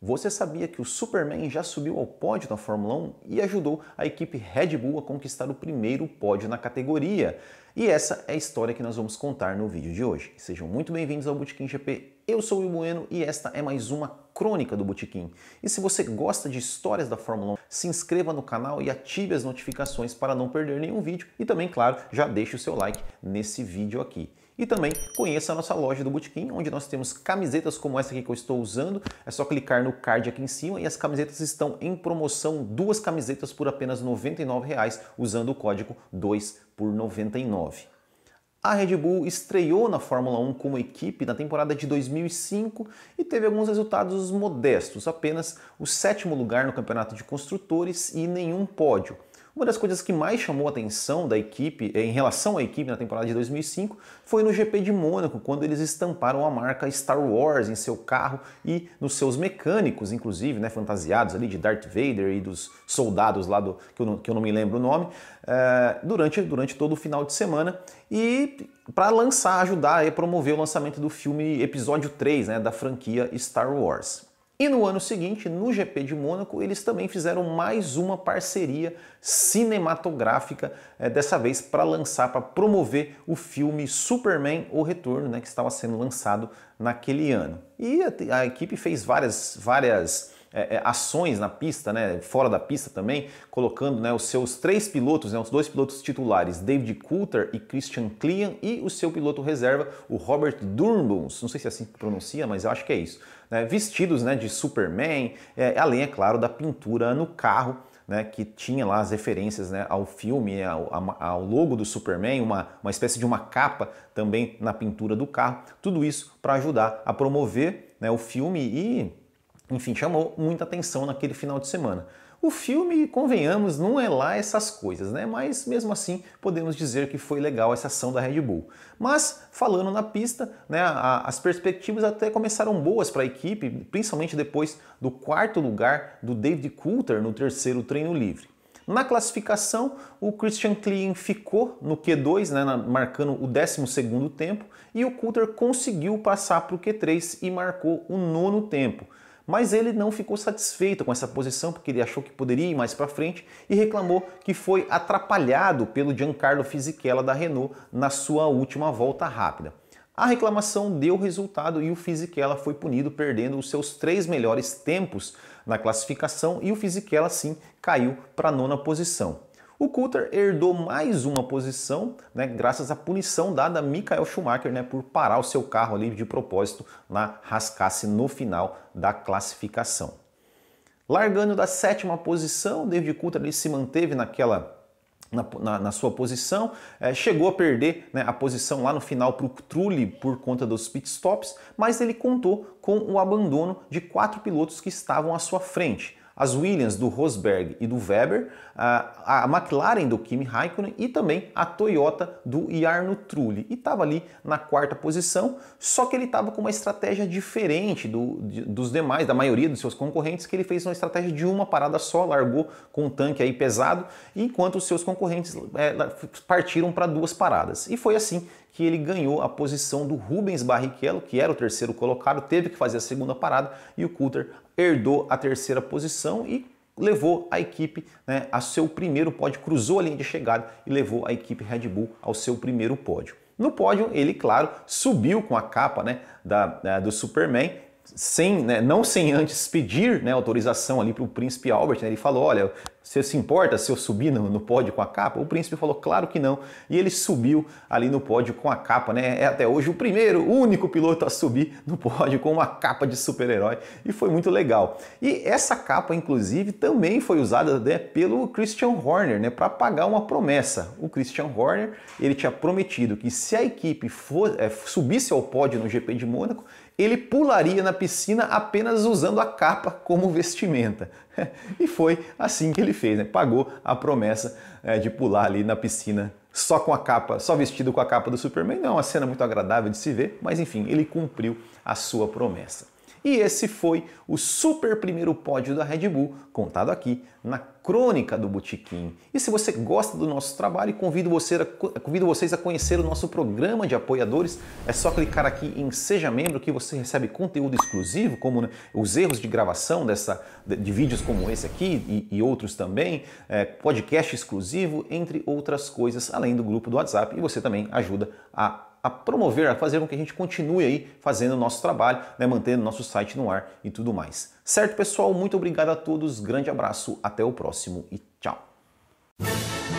Você sabia que o Superman já subiu ao pódio na Fórmula 1 e ajudou a equipe Red Bull a conquistar o primeiro pódio na categoria? E essa é a história que nós vamos contar no vídeo de hoje. Sejam muito bem-vindos ao Botequim GP. Eu sou o Will Bueno e esta é mais uma crônica do Botequim. E se você gosta de histórias da Fórmula 1, se inscreva no canal e ative as notificações para não perder nenhum vídeo e também, claro, já deixe o seu like nesse vídeo aqui. E também conheça a nossa loja do Botequim, onde nós temos camisetas como essa aqui que eu estou usando. É só clicar no card aqui em cima e as camisetas estão em promoção, duas camisetas por apenas R$ 99,00 usando o código 2 por 99. A Red Bull estreou na Fórmula 1 como equipe na temporada de 2005 e teve alguns resultados modestos, apenas o sétimo lugar no campeonato de construtores e nenhum pódio. Uma das coisas que mais chamou a atenção da equipe, eh, em relação à equipe na temporada de 2005, foi no GP de Mônaco, quando eles estamparam a marca Star Wars em seu carro e nos seus mecânicos, inclusive, né, fantasiados ali de Darth Vader e dos soldados lá do, que, eu não, que eu não me lembro o nome, eh, durante, durante todo o final de semana. E para lançar, ajudar e promover o lançamento do filme Episódio 3 né, da franquia Star Wars. E no ano seguinte, no GP de Mônaco, eles também fizeram mais uma parceria cinematográfica, é, dessa vez para lançar, para promover o filme Superman O Retorno, né, que estava sendo lançado naquele ano. E a, a equipe fez várias, várias é, é, ações na pista, né, fora da pista também, colocando né, os seus três pilotos, né, os dois pilotos titulares, David Coulter e Christian Klien, e o seu piloto reserva, o Robert Durbuns, não sei se é assim que pronuncia, mas eu acho que é isso, né, vestidos né, de Superman, é, além, é claro, da pintura no carro, né, que tinha lá as referências né, ao filme, né, ao, ao, logo do Superman, uma, uma espécie de uma capa também na pintura do carro, tudo isso para ajudar a promover né, o filme e enfim, chamou muita atenção naquele final de semana. O filme, convenhamos, não é lá essas coisas, né? Mas mesmo assim podemos dizer que foi legal essa ação da Red Bull. Mas falando na pista, né, a, as perspectivas até começaram boas para a equipe, principalmente depois do quarto lugar do David Coulter no terceiro treino livre. Na classificação, o Christian Klein ficou no Q2, né, marcando o 12 tempo, e o Coulter conseguiu passar para o Q3 e marcou o nono tempo mas ele não ficou satisfeito com essa posição porque ele achou que poderia ir mais para frente e reclamou que foi atrapalhado pelo Giancarlo Fisichella da Renault na sua última volta rápida. A reclamação deu resultado e o Fisichella foi punido perdendo os seus três melhores tempos na classificação e o Fisichella sim caiu para a nona posição. O Coulter herdou mais uma posição, né, graças à punição dada a Michael Schumacher né, por parar o seu carro ali de propósito na rascasse no final da classificação. Largando da sétima posição, David Coulter ali se manteve naquela na, na, na, sua posição, é, chegou a perder né, a posição lá no final para o Trulli por conta dos pitstops, mas ele contou com o abandono de quatro pilotos que estavam à sua frente as Williams do Rosberg e do Weber, a McLaren do Kimi Raikkonen e também a Toyota do Jarno Trulli. E estava ali na quarta posição, só que ele estava com uma estratégia diferente do, de, dos demais, da maioria dos seus concorrentes, que ele fez uma estratégia de uma parada só, largou com um tanque aí pesado, enquanto os seus concorrentes é, partiram para duas paradas. E foi assim que ele ganhou a posição do Rubens Barrichello, que era o terceiro colocado, teve que fazer a segunda parada e o Coulter herdou a terceira posição e levou a equipe né, a seu primeiro pódio, cruzou a linha de chegada e levou a equipe Red Bull ao seu primeiro pódio. No pódio, ele, claro, subiu com a capa né, da, da, do Superman, sem, né, não sem antes pedir né, autorização ali para o príncipe Albert. Né, ele falou: olha, você se importa se eu subir no, no, pódio com a capa? O príncipe falou, claro que não. E ele subiu ali no pódio com a capa, né? É até hoje o primeiro, o único piloto a subir no pódio com uma capa de super-herói. E foi muito legal. E essa capa, inclusive, também foi usada né, pelo Christian Horner, né? Para pagar uma promessa. O Christian Horner, ele tinha prometido que se a equipe for, é, subisse ao pódio no GP de Mônaco, ele pularia na piscina apenas usando a capa como vestimenta. E foi assim que ele fez, né? Pagou a promessa é, de pular ali na piscina só com a capa, só vestido com a capa do Superman. Não é uma cena muito agradável de se ver, mas enfim, ele cumpriu a sua promessa. E esse foi o super primeiro pódio da Red Bull, contado aqui na Crônica do Botequim. E se você gosta do nosso trabalho, convido, você a, convido vocês a conhecer o nosso programa de apoiadores. É só clicar aqui em Seja Membro que você recebe conteúdo exclusivo, como né, os erros de gravação dessa, de vídeos como esse aqui e, e outros também, é, podcast exclusivo, entre outras coisas, além do grupo do WhatsApp. E você também ajuda a a promover, a fazer com que a gente continue aí fazendo o nosso trabalho, né, mantendo nosso site no ar e tudo mais. Certo, pessoal? Muito obrigado a todos, grande abraço, até o próximo e tchau!